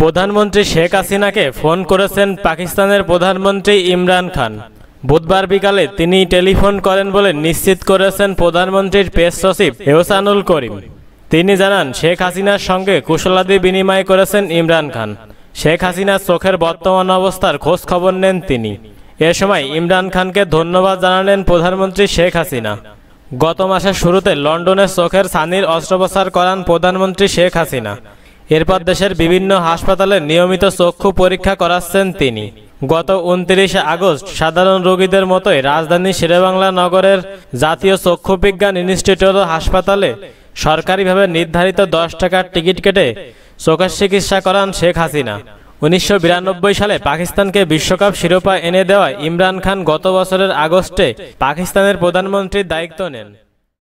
প্রধানমন্ত্রী শেখ হাসিনাকে ফোন করেছেন পাকিস্তানের প্রধানমন্ত্রী ইমরান খান বুধবার বিকালে তিনি টেলিফোন করেন বলে নিশ্চিত করেছেন প্রধানমন্ত্রীর প্রেস সচিব এহসানুল করিম তিনি জানান শেখ হাসিনার সঙ্গে কুশলাদি বিনিময় করেছেন ইমরান খান শেখ হাসিনার চোখের বর্তমান অবস্থার খোঁজ খবর নেন তিনি এ সময় ইমরান খানকে ধন্যবাদ জানালেন প্রধানমন্ত্রী শেখ হাসিনা গত মাসের শুরুতে লন্ডনের চোখের সানির অস্ত্রোপচার করান প্রধানমন্ত্রী শেখ হাসিনা এরপর দেশের বিভিন্ন হাসপাতালে নিয়মিত চক্ষু পরীক্ষা করাচ্ছেন তিনি গত উনত্রিশে আগস্ট সাধারণ রোগীদের মতোই রাজধানী শেরেবাংলা নগরের জাতীয় বিজ্ঞান ইনস্টিটিউট হাসপাতালে সরকারিভাবে নির্ধারিত দশ টাকার টিকিট কেটে চোখের চিকিৎসা করান শেখ হাসিনা উনিশশো সালে পাকিস্তানকে বিশ্বকাপ শিরোপা এনে দেওয়ায় ইমরান খান গত বছরের আগস্টে পাকিস্তানের প্রধানমন্ত্রীর দায়িত্ব নেন